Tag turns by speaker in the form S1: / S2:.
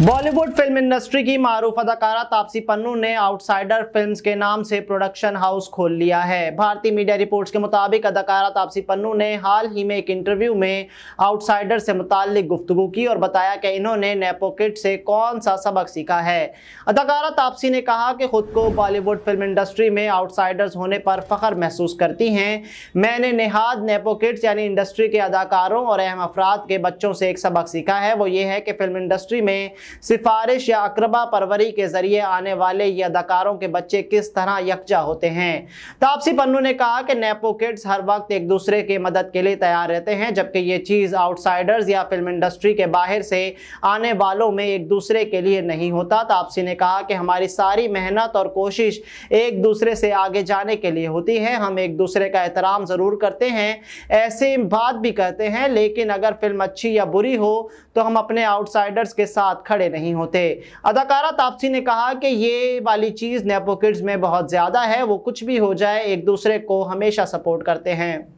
S1: Bollywood film industry की मारूफ अदाकारा तापसी पन्नू ने आउटसाइडर फिल्म्स के नाम से प्रोडक्शन हाउस खोल लिया है भारतीय मीडिया रिपोर्ट्स के मुताबिक अदाकारा तापसी पन्नू ने हाल ही में एक इंटरव्यू में आउटसाइडर से मुतालिक गुफ्तु की और बताया कि इन्होंने नेपोकिट से कौन सा सबक सीखा है अदाकारा तापसी ने कहा कि खुद को बॉलीवुड फिल्म इंडस्ट्री में आउटसाइडर्स होने पर फ़ख्र महसूस करती हैं मैंने नेहाद नेपोकिट्स यानी इंडस्ट्री के अदाकारों और अहम अफराद के बच्चों से एक सबक सीखा है वो ये है कि फिल्म इंडस्ट्री में सिफारिश या अकरबा परवरी के जरिए आने वाले ये अदाकारों के बच्चे किस तरह यकजा होते हैं तापसी तो पन्नू ने कहा कि नेपो किड्स हर वक्त एक दूसरे के मदद के लिए तैयार रहते हैं जबकि ये चीज़ आउटसाइडर्स या फिल्म इंडस्ट्री के बाहर से आने वालों में एक दूसरे के लिए नहीं होता तापसी तो ने कहा कि हमारी सारी मेहनत और कोशिश एक दूसरे से आगे जाने के लिए होती है हम एक दूसरे का एहतराम ज़रूर करते हैं ऐसे बात भी करते हैं लेकिन अगर फिल्म अच्छी या बुरी हो तो हम अपने आउटसाइडर्स के साथ खड़े खड़े नहीं होते अदाकारा तापसी ने कहा कि ये वाली चीज़ नेपो किड्स में बहुत ज़्यादा है वो कुछ भी हो जाए एक दूसरे को हमेशा सपोर्ट करते हैं